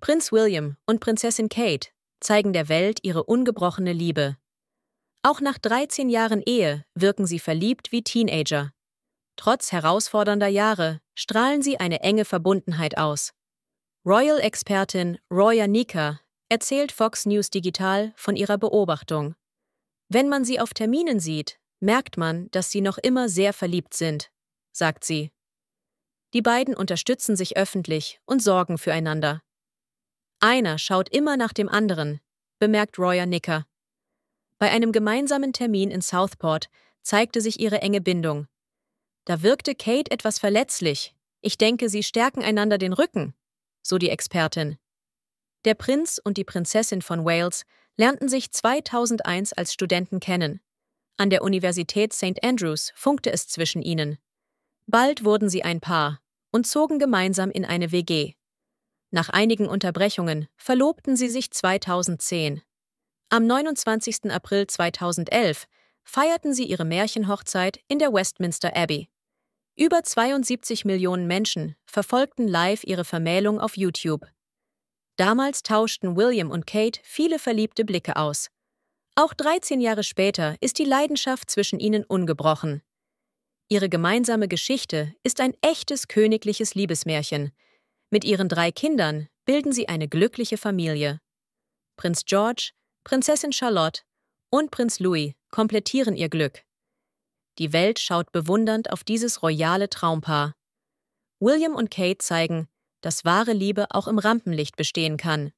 Prinz William und Prinzessin Kate zeigen der Welt ihre ungebrochene Liebe. Auch nach 13 Jahren Ehe wirken sie verliebt wie Teenager. Trotz herausfordernder Jahre strahlen sie eine enge Verbundenheit aus. Royal-Expertin Roya Nika erzählt Fox News Digital von ihrer Beobachtung. Wenn man sie auf Terminen sieht, merkt man, dass sie noch immer sehr verliebt sind, sagt sie. Die beiden unterstützen sich öffentlich und sorgen füreinander. Einer schaut immer nach dem anderen, bemerkt Royer Nicker. Bei einem gemeinsamen Termin in Southport zeigte sich ihre enge Bindung. Da wirkte Kate etwas verletzlich. Ich denke, sie stärken einander den Rücken, so die Expertin. Der Prinz und die Prinzessin von Wales lernten sich 2001 als Studenten kennen. An der Universität St. Andrews funkte es zwischen ihnen. Bald wurden sie ein Paar und zogen gemeinsam in eine WG. Nach einigen Unterbrechungen verlobten sie sich 2010. Am 29. April 2011 feierten sie ihre Märchenhochzeit in der Westminster Abbey. Über 72 Millionen Menschen verfolgten live ihre Vermählung auf YouTube. Damals tauschten William und Kate viele verliebte Blicke aus. Auch 13 Jahre später ist die Leidenschaft zwischen ihnen ungebrochen. Ihre gemeinsame Geschichte ist ein echtes königliches Liebesmärchen – mit ihren drei Kindern bilden sie eine glückliche Familie. Prinz George, Prinzessin Charlotte und Prinz Louis komplettieren ihr Glück. Die Welt schaut bewundernd auf dieses royale Traumpaar. William und Kate zeigen, dass wahre Liebe auch im Rampenlicht bestehen kann.